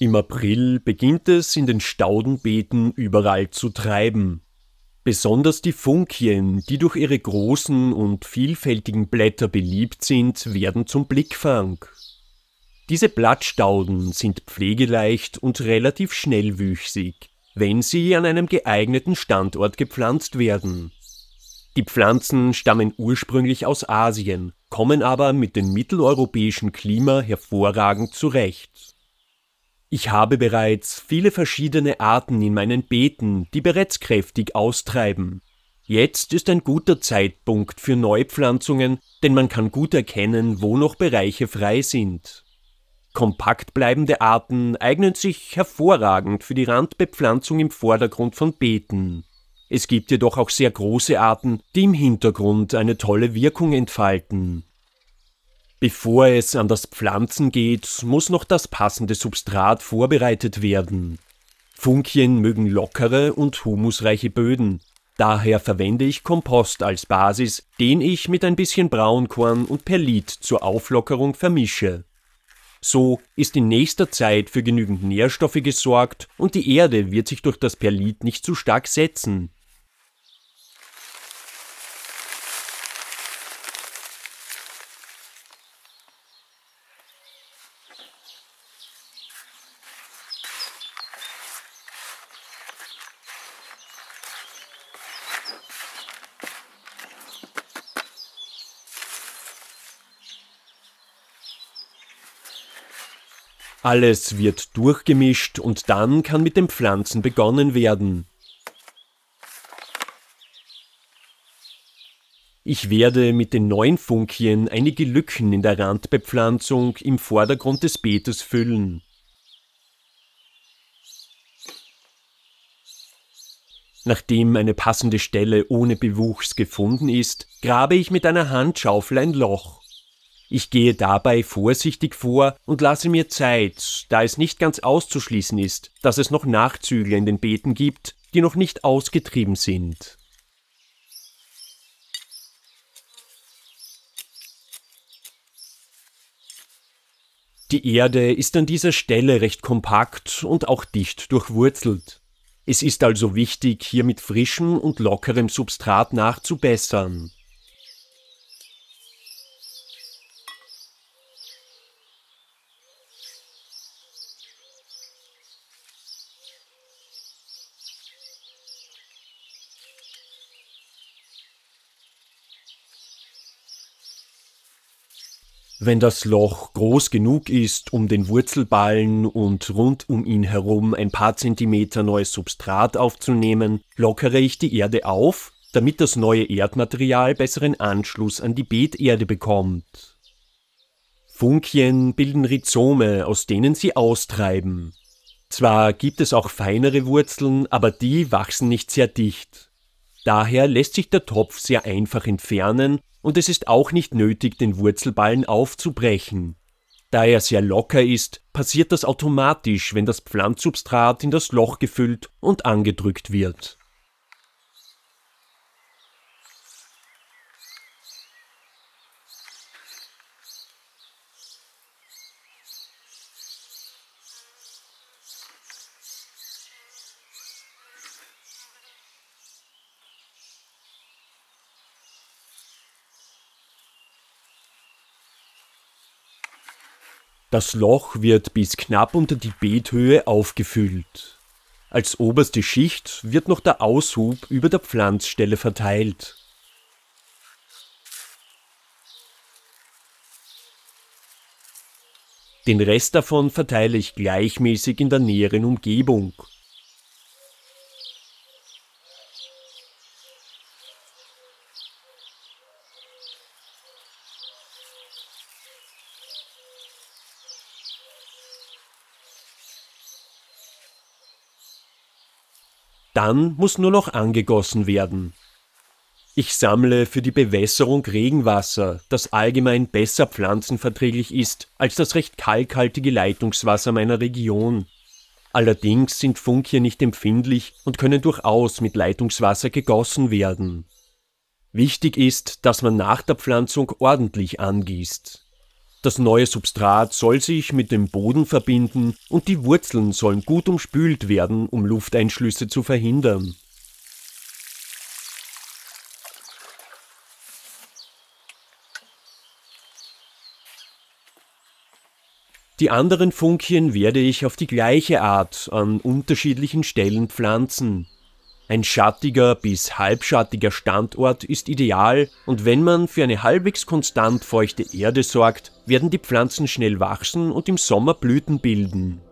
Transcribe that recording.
Im April beginnt es in den Staudenbeeten überall zu treiben. Besonders die Funkien, die durch ihre großen und vielfältigen Blätter beliebt sind, werden zum Blickfang. Diese Blattstauden sind pflegeleicht und relativ schnellwüchsig, wenn sie an einem geeigneten Standort gepflanzt werden. Die Pflanzen stammen ursprünglich aus Asien, kommen aber mit dem mitteleuropäischen Klima hervorragend zurecht. Ich habe bereits viele verschiedene Arten in meinen Beeten, die bereits kräftig austreiben. Jetzt ist ein guter Zeitpunkt für Neupflanzungen, denn man kann gut erkennen, wo noch Bereiche frei sind. Kompakt bleibende Arten eignen sich hervorragend für die Randbepflanzung im Vordergrund von Beeten. Es gibt jedoch auch sehr große Arten, die im Hintergrund eine tolle Wirkung entfalten. Bevor es an das Pflanzen geht, muss noch das passende Substrat vorbereitet werden. Funkien mögen lockere und humusreiche Böden. Daher verwende ich Kompost als Basis, den ich mit ein bisschen Braunkorn und Perlit zur Auflockerung vermische. So ist in nächster Zeit für genügend Nährstoffe gesorgt und die Erde wird sich durch das Perlit nicht zu stark setzen. Alles wird durchgemischt und dann kann mit den Pflanzen begonnen werden. Ich werde mit den neuen Funkien einige Lücken in der Randbepflanzung im Vordergrund des Beetes füllen. Nachdem eine passende Stelle ohne Bewuchs gefunden ist, grabe ich mit einer Handschaufel ein Loch. Ich gehe dabei vorsichtig vor und lasse mir Zeit, da es nicht ganz auszuschließen ist, dass es noch Nachzügler in den Beeten gibt, die noch nicht ausgetrieben sind. Die Erde ist an dieser Stelle recht kompakt und auch dicht durchwurzelt. Es ist also wichtig, hier mit frischem und lockerem Substrat nachzubessern. Wenn das Loch groß genug ist, um den Wurzelballen und rund um ihn herum ein paar Zentimeter neues Substrat aufzunehmen, lockere ich die Erde auf, damit das neue Erdmaterial besseren Anschluss an die Beeterde bekommt. Funkien bilden Rhizome, aus denen sie austreiben. Zwar gibt es auch feinere Wurzeln, aber die wachsen nicht sehr dicht. Daher lässt sich der Topf sehr einfach entfernen und es ist auch nicht nötig, den Wurzelballen aufzubrechen. Da er sehr locker ist, passiert das automatisch, wenn das Pflanzsubstrat in das Loch gefüllt und angedrückt wird. Das Loch wird bis knapp unter die Beethöhe aufgefüllt. Als oberste Schicht wird noch der Aushub über der Pflanzstelle verteilt. Den Rest davon verteile ich gleichmäßig in der näheren Umgebung, Dann muss nur noch angegossen werden. Ich sammle für die Bewässerung Regenwasser, das allgemein besser pflanzenverträglich ist als das recht kalkhaltige Leitungswasser meiner Region. Allerdings sind Funkchen nicht empfindlich und können durchaus mit Leitungswasser gegossen werden. Wichtig ist, dass man nach der Pflanzung ordentlich angießt. Das neue Substrat soll sich mit dem Boden verbinden und die Wurzeln sollen gut umspült werden, um Lufteinschlüsse zu verhindern. Die anderen Funkien werde ich auf die gleiche Art an unterschiedlichen Stellen pflanzen. Ein schattiger bis halbschattiger Standort ist ideal und wenn man für eine halbwegs konstant feuchte Erde sorgt, werden die Pflanzen schnell wachsen und im Sommer Blüten bilden.